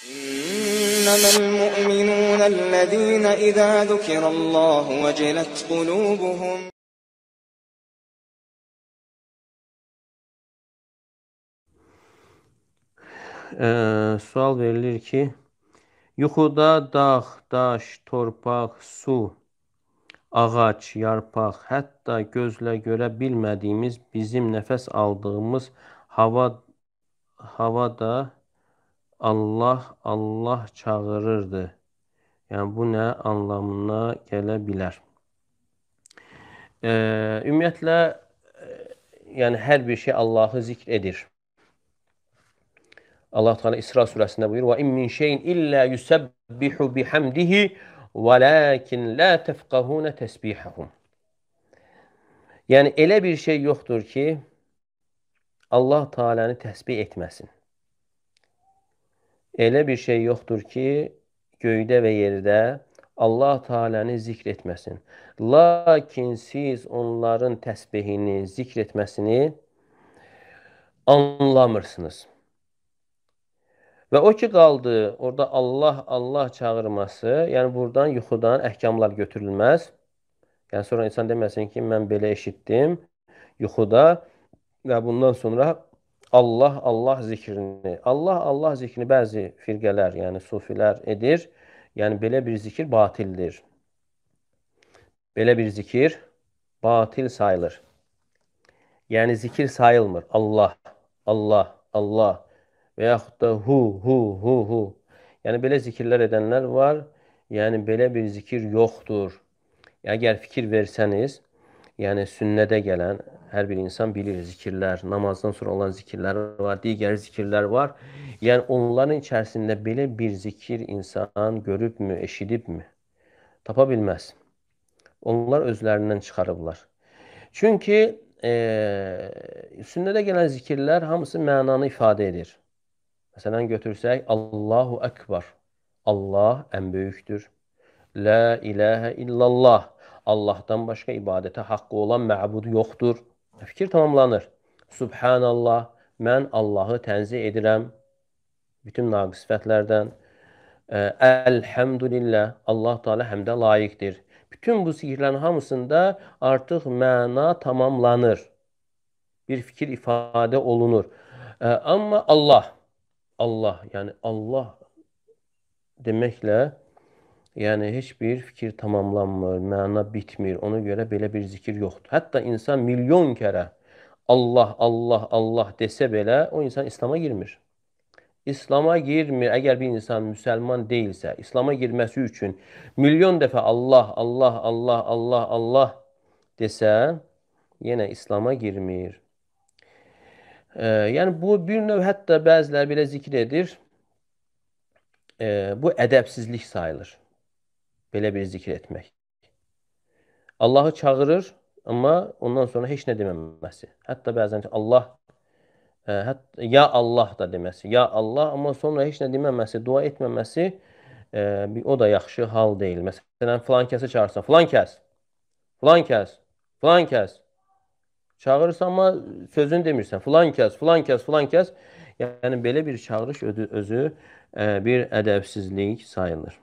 إنما المؤمنون الذين إذا ذكر الله وجلت قلوبهم Ee, sual verilir ki, yuxuda dağ, daş, torpaq, su, ağac, yarpaq, hətta gözlə görə bilmədiyimiz bizim nəfəs aldığımız hava, hava da Allah, Allah çağırırdı. Yəni bu nə anlamına gələ bilər? E, ümumiyyətlə yəni hər bir şey Allahı zikr edir. Allah Teala İsra surəsində buyurur: "Və in min şeyin illə yusabbihu bihamdihi, velakin la tefqahuna tesbihahum." Yəni elə bir şey yoxdur ki, Allah Taala'nı təsbih etməsin. Elə bir şey yoxdur ki, göydə və yerdə Allah Taala'nı zikr etməsin. Lakin siz onların təsbehini, zikr etməsini anlamırsınız. Və o ki qaldı, orada Allah, Allah çağırması, yəni buradan yuxudan əhkamlar götürülməz. Yəni sonra insan deməsin ki, mən belə eşitdim yuxuda və bundan sonra Allah, Allah zikrini, Allah, Allah zikrini bəzi firqələr, yəni sufilər edir. Yəni, belə bir zikir batildir. Belə bir zikir batil sayılır. Yəni, zikir sayılmır. Allah, Allah, Allah və yaxud da hu, hu, hu, hu. Yəni, belə zikirlər edənlər var. Yəni, belə bir zikir yoxdur. Əgər fikir versəniz, Yəni sünnədə gələn hər bir insan bilir zikirlər, namazdan sonra olan zikirlər var, digər zikirlər var. Yəni onların içərisində belə bir zikir insan görübmü, eşidibmi? Tapa bilməz. Onlar özlərindən çıxarıblar. Çünki e, sünnədə gələn zikirlər hamısı mənanı ifadə edir. Məsələn götürsək Allahu Ekber. Allah ən böyükdür. La ilahe illallah. Allahdan başqa ibadətə haqqı olan məbud yoxdur. Fikir tamamlanır. Subhanallah, mən Allahı tənzih edirəm bütün naqis sifətlərdən. Əlhamdülillah, Allah Taala həmdə layiqdir. Bütün bu sihirlərin hamısında artıq məna tamamlanır. Bir fikir ifadə olunur. Amma Allah, Allah, yəni Allah deməklə Yəni heç bir fikir tamamlanmır, məna bitmir. Ona görə belə bir zikir yoxdur. Hətta insan milyon kərə Allah, Allah, Allah desə belə o insan İslam'a girmir. İslam'a girmir. Əgər bir insan müsəlman deyilsə, İslam'a girməsi üçün milyon dəfə Allah, Allah, Allah, Allah, Allah desə, yenə İslam'a girmir. E, yəni bu bir növ hətta bəzilər belə zikr edir. E, bu ədəbsizlik sayılır belə bir zikr etmək. Allahı çağırır, amma ondan sonra heç nə deməməsi. Hətta bəzən Allah ə, e, hət, ya Allah da deməsi, ya Allah, amma sonra heç nə deməməsi, dua etməməsi ə, e, o da yaxşı hal deyil. Məsələn, filan kəsi çağırsan, filan kəs, filan kəs, filan kəs çağırırsan, amma sözünü demirsən. Filan kəs, filan kəs, filan kəs. Yəni belə bir çağırış özü, özü e, ə, bir ədəbsizlik sayılır.